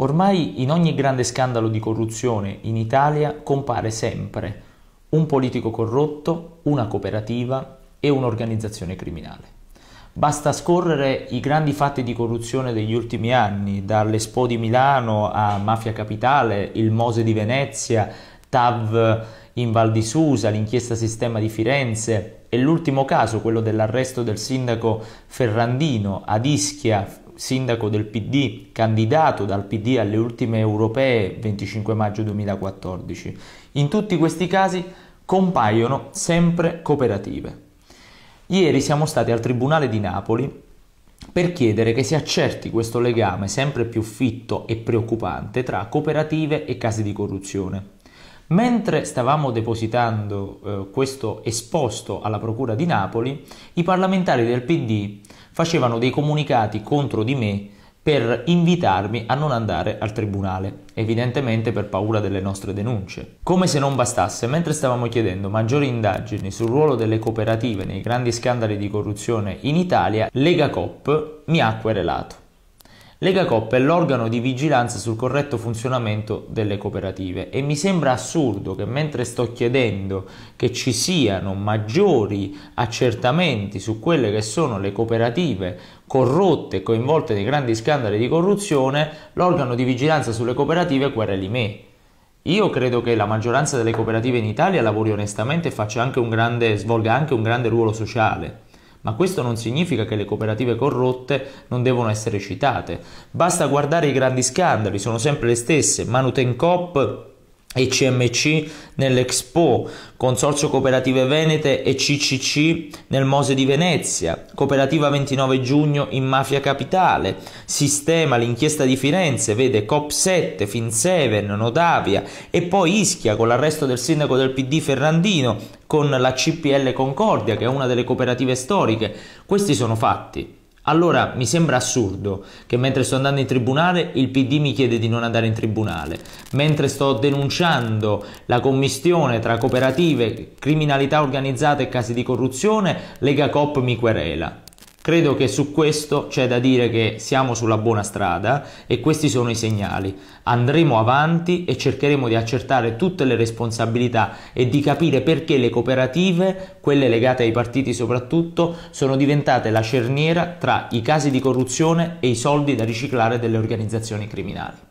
Ormai in ogni grande scandalo di corruzione in Italia compare sempre un politico corrotto, una cooperativa e un'organizzazione criminale. Basta scorrere i grandi fatti di corruzione degli ultimi anni, dall'Expo di Milano a Mafia Capitale, il Mose di Venezia, TAV in Val di Susa, l'inchiesta Sistema di Firenze e l'ultimo caso, quello dell'arresto del sindaco Ferrandino ad Ischia sindaco del PD, candidato dal PD alle ultime europee 25 maggio 2014. In tutti questi casi compaiono sempre cooperative. Ieri siamo stati al Tribunale di Napoli per chiedere che si accerti questo legame sempre più fitto e preoccupante tra cooperative e casi di corruzione. Mentre stavamo depositando eh, questo esposto alla Procura di Napoli, i parlamentari del PD facevano dei comunicati contro di me per invitarmi a non andare al tribunale, evidentemente per paura delle nostre denunce. Come se non bastasse, mentre stavamo chiedendo maggiori indagini sul ruolo delle cooperative nei grandi scandali di corruzione in Italia, Lega Cop mi ha querelato. Lega Coppa è l'organo di vigilanza sul corretto funzionamento delle cooperative e mi sembra assurdo che mentre sto chiedendo che ci siano maggiori accertamenti su quelle che sono le cooperative corrotte e coinvolte nei grandi scandali di corruzione, l'organo di vigilanza sulle cooperative quereli me. Io credo che la maggioranza delle cooperative in Italia lavori onestamente e anche grande, svolga anche un grande ruolo sociale. Ma questo non significa che le cooperative corrotte non devono essere citate. Basta guardare i grandi scandali, sono sempre le stesse. Manutencoop e CMC nell'Expo, Consorzio Cooperative Venete e CCC nel Mose di Venezia, Cooperativa 29 giugno in Mafia Capitale, Sistema l'inchiesta di Firenze, vede COP7, Finseven, Notavia e poi Ischia con l'arresto del sindaco del PD Ferrandino con la CPL Concordia che è una delle cooperative storiche. Questi sono fatti. Allora mi sembra assurdo che mentre sto andando in tribunale il PD mi chiede di non andare in tribunale, mentre sto denunciando la commistione tra cooperative, criminalità organizzata e casi di corruzione, Lega Cop mi querela. Credo che su questo c'è da dire che siamo sulla buona strada e questi sono i segnali. Andremo avanti e cercheremo di accertare tutte le responsabilità e di capire perché le cooperative, quelle legate ai partiti soprattutto, sono diventate la cerniera tra i casi di corruzione e i soldi da riciclare delle organizzazioni criminali.